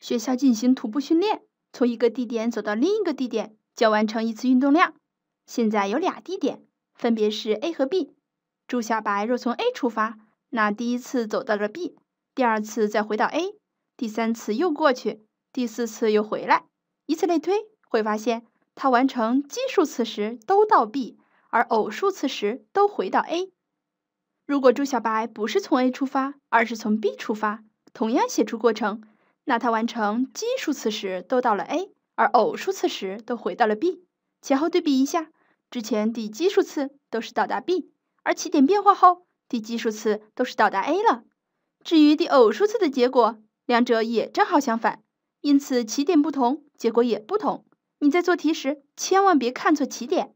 学校进行徒步训练，从一个地点走到另一个地点叫完成一次运动量。现在有俩地点，分别是 A 和 B。朱小白若从 A 出发，那第一次走到了 B，第二次再回到 A，第三次又过去，第四次又回来，以此类推，会发现他完成奇数次时都到 B，而偶数次时都回到 A。如果朱小白不是从 A 出发，而是从 B 出发，同样写出过程。那它完成奇数次时都到了 A，而偶数次时都回到了 B。前后对比一下，之前第奇数次都是到达 B，而起点变化后，第奇数次都是到达 A 了。至于第偶数次的结果，两者也正好相反。因此起点不同，结果也不同。你在做题时千万别看错起点。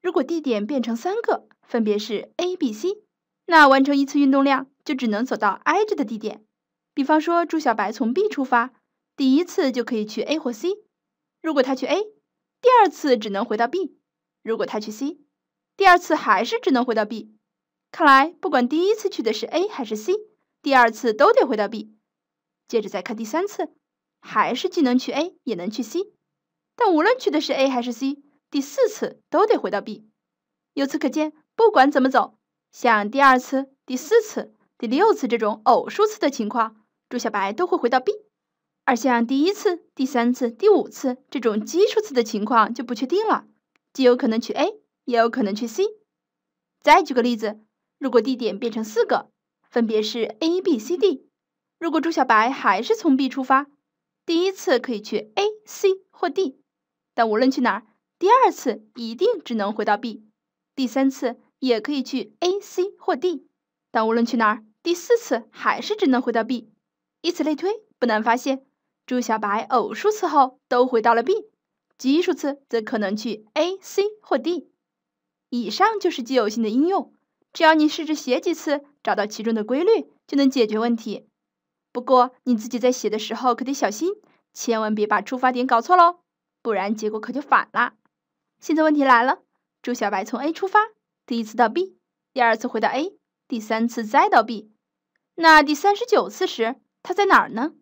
如果地点变成三个，分别是 A、B、C，那完成一次运动量就只能走到挨着的地点。比方说，朱小白从 B 出发，第一次就可以去 A 或 C。如果他去 A，第二次只能回到 B；如果他去 C，第二次还是只能回到 B。看来，不管第一次去的是 A 还是 C，第二次都得回到 B。接着再看第三次，还是既能去 A 也能去 C。但无论去的是 A 还是 C，第四次都得回到 B。由此可见，不管怎么走，像第二次、第四次、第六次这种偶数次的情况。朱小白都会回到 B，而像第一次、第三次、第五次这种奇数次的情况就不确定了，既有可能去 A，也有可能去 C。再举个例子，如果地点变成四个，分别是 A、B、C、D，如果朱小白还是从 B 出发，第一次可以去 A、C 或 D，但无论去哪儿，第二次一定只能回到 B，第三次也可以去 A、C 或 D，但无论去哪儿，第四次还是只能回到 B。以此类推，不难发现，朱小白偶数次后都回到了 B，奇数次则可能去 A、C 或 D。以上就是奇偶性的应用，只要你试着写几次，找到其中的规律，就能解决问题。不过你自己在写的时候可得小心，千万别把出发点搞错喽，不然结果可就反了。现在问题来了，朱小白从 A 出发，第一次到 B，第二次回到 A，第三次再到 B，那第三十九次时？他在哪儿呢？